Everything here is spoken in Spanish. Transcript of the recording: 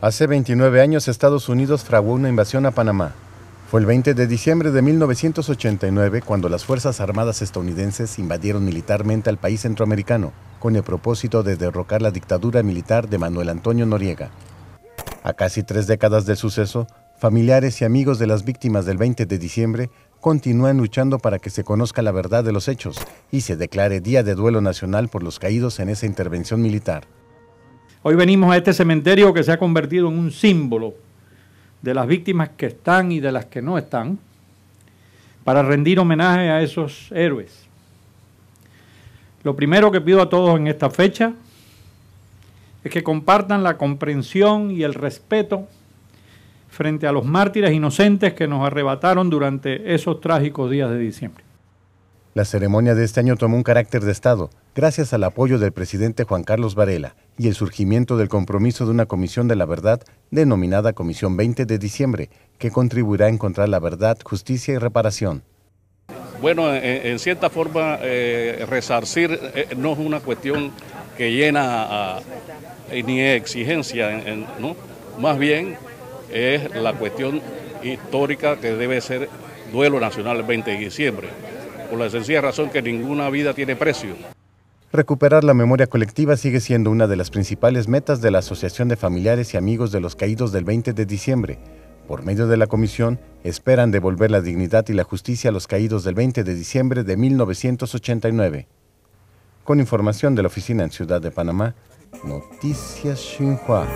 Hace 29 años Estados Unidos fraguó una invasión a Panamá. Fue el 20 de diciembre de 1989 cuando las Fuerzas Armadas estadounidenses invadieron militarmente al país centroamericano con el propósito de derrocar la dictadura militar de Manuel Antonio Noriega. A casi tres décadas del suceso, familiares y amigos de las víctimas del 20 de diciembre continúan luchando para que se conozca la verdad de los hechos y se declare Día de Duelo Nacional por los caídos en esa intervención militar. Hoy venimos a este cementerio que se ha convertido en un símbolo de las víctimas que están y de las que no están, para rendir homenaje a esos héroes. Lo primero que pido a todos en esta fecha es que compartan la comprensión y el respeto frente a los mártires inocentes que nos arrebataron durante esos trágicos días de diciembre. La ceremonia de este año tomó un carácter de Estado gracias al apoyo del presidente Juan Carlos Varela y el surgimiento del compromiso de una comisión de la verdad denominada Comisión 20 de Diciembre, que contribuirá a encontrar la verdad, justicia y reparación. Bueno, en, cierta forma, eh, resarcir eh, no es una cuestión que llena ni exigencia, ¿no? más bien es la cuestión histórica que debe ser duelo nacional 20 de diciembre, por la sencilla razón que ninguna vida tiene precio. Recuperar la memoria colectiva sigue siendo una de las principales metas de la Asociación de Familiares y Amigos de los Caídos del 20 de diciembre. Por medio de la comisión, esperan devolver la dignidad y la justicia a los caídos del 20 de diciembre de 1989. Con información de la oficina en Ciudad de Panamá, Noticias Xinhua.